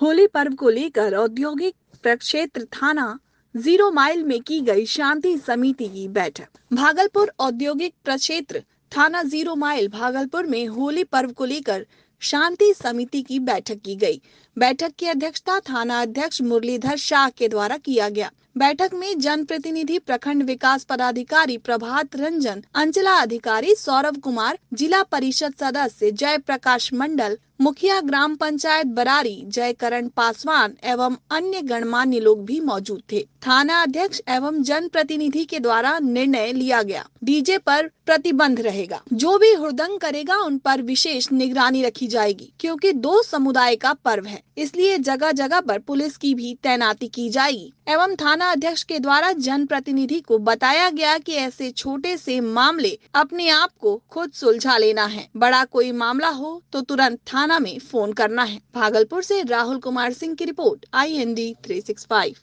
होली पर्व को लेकर औद्योगिक प्रक्षेत्र थाना जीरो माइल में की गई शांति समिति की बैठक भागलपुर औद्योगिक प्रक्षेत्र थाना जीरो माइल भागलपुर में होली पर्व को लेकर शांति समिति की बैठक की गई बैठक की अध्यक्षता थाना अध्यक्ष मुरलीधर शाह के द्वारा किया गया बैठक में जन प्रतिनिधि प्रखंड विकास पदाधिकारी प्रभात रंजन अंचला अधिकारी सौरभ कुमार जिला परिषद सदस्य जय प्रकाश मंडल मुखिया ग्राम पंचायत बरारी जयकरण पासवान एवं अन्य गणमान्य लोग भी मौजूद थे थाना अध्यक्ष एवं जन प्रतिनिधि के द्वारा निर्णय लिया गया डीजे पर प्रतिबंध रहेगा जो भी हृदंग करेगा उन पर विशेष निगरानी रखी जाएगी क्योंकि दो समुदाय का पर्व है इसलिए जगह जगह पर पुलिस की भी तैनाती की जाएगी एवं थाना अध्यक्ष के द्वारा जन प्रतिनिधि को बताया गया कि ऐसे छोटे से मामले अपने आप को खुद सुलझा लेना है बड़ा कोई मामला हो तो तुरंत थाना थाना में फोन करना है भागलपुर से राहुल कुमार सिंह की report I N D three six five